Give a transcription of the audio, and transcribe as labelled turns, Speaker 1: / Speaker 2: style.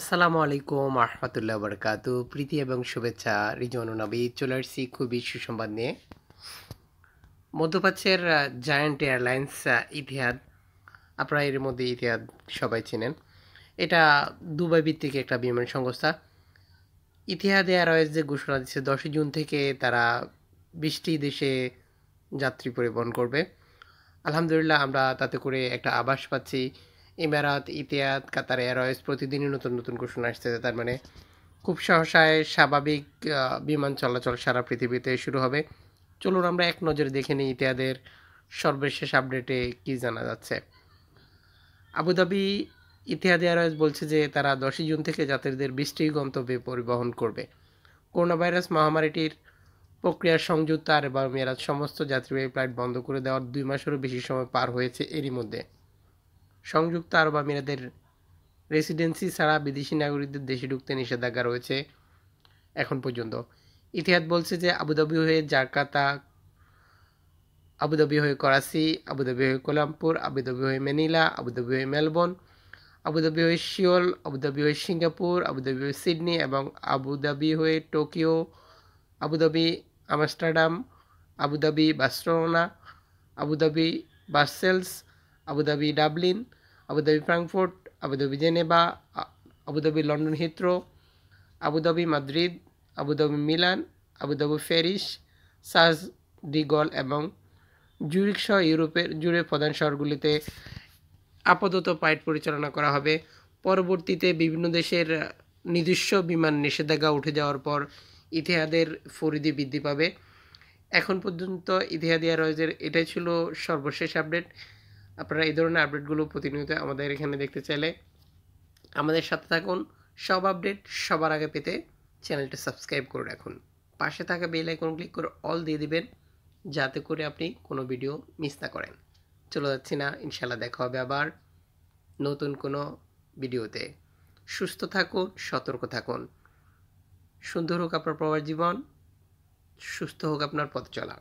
Speaker 1: আসসালামু আলাইকুম আহমতুল্লাহ বরকাত প্রীতি এবং শুভেচ্ছা রিজন নবী চলে আসছি খুবই সুসংবাদ নিয়ে মধ্যপ্রাচ্যের জায়ান্ট এয়ারলাইন্স ইতিহাদ আপনারা এর মধ্যে ইতিহাদ সবাই চেনেন এটা দুবাই ভিত্তিক একটা বিমান সংস্থা ইতিহাদ এয়ারওয়েজ যে ঘোষণা দিচ্ছে দশই জুন থেকে তারা বিশটি দেশে যাত্রী পরিবহন করবে আলহামদুলিল্লাহ আমরা তাতে করে একটা আভাস পাচ্ছি ইমারাত ইতিহাদ কাতার এয়ারওয়েজ প্রতিদিনই নতুন নতুন ঘোষণা আসতেছে তার মানে খুব সহসায় স্বাভাবিক বিমান চলাচল সারা পৃথিবীতে শুরু হবে চলুন আমরা এক নজরে দেখে নিই ইতিহাদের সর্বশেষ আপডেটে কি জানা যাচ্ছে আবুধাবি ইতিহাদ এয়ারওয়েজ বলছে যে তারা দশই জুন থেকে যাত্রীদের বৃষ্টি গন্তব্যে পরিবহন করবে করোনা ভাইরাস মহামারীটির প্রক্রিয়ার সংযুক্ত আর এবং মেয়েরাজ সমস্ত যাত্রীবাহী ফ্লাইট বন্ধ করে দেওয়ার দুই মাসেরও বেশি সময় পার হয়েছে এরই মধ্যে সংযুক্ত আরব আমিরাতের রেসিডেন্সি ছাড়া বিদেশি নাগরিকদের দেশে ঢুকতে নিষেধাজ্ঞা রয়েছে এখন পর্যন্ত ইতিহাস বলছে যে আবুধাবি হয়ে জাকাতা আবুধাবি হয়ে করাচি আবুধাবি হয়ে কোলামপুর আবুধাবি হয়ে মেনিলা আবুধাবি হয়ে মেলবোর্ন আবুধাবি হয়ে শিওল আবুধাবি হয়ে সিঙ্গাপুর আবুধাবি হয়ে সিডনি এবং আবুধাবি হয়ে Tokyo Abu Dhabi Amsterdam Abu Dhabi Barcelona Abu Dhabi Brussels Abu Dhabi Dublin Abu Dhabi Frankfurt Abu Dhabi Geneva Abu Dhabi London Heathrow Abu Dhabi Madrid Abu Dhabi Milan Abu Dhabi Paris Charles de Gaulle এবং Zurich সহ ইউরোপের জুড়ে প্রধান শহরগুলিতে আপাতত পাইট পরিচালনা করা হবে পরবর্তীতে বিভিন্ন দেশের নিজস্ব বিমান নিষেধাজ্ঞা উঠে যাওয়ার পর ইতিহাদের ফরিদি বৃদ্ধি পাবে এখন পর্যন্ত ইতিহাদ এয়ারওয়েজের এটাই ছিল সর্বশেষ আপডেট আপনারা এই ধরনের আপডেটগুলো প্রতিনিয়ত আমাদের এখানে দেখতে চাইলে আমাদের সাথে থাকুন সব আপডেট সবার আগে পেতে চ্যানেলটা সাবস্ক্রাইব করে রাখুন পাশে থাকা বেল আইকন ক্লিক করে অল দিয়ে দিবেন যাতে করে আপনি কোনো ভিডিও মিস না করেন চলে যাচ্ছি না ইনশাল্লাহ দেখা হবে আবার নতুন কোনো ভিডিওতে সুস্থ থাকুন সতর্ক থাকুন সুন্দর হোক আপনার প্রবাস জীবন সুস্থ হোক আপনার পথ চলা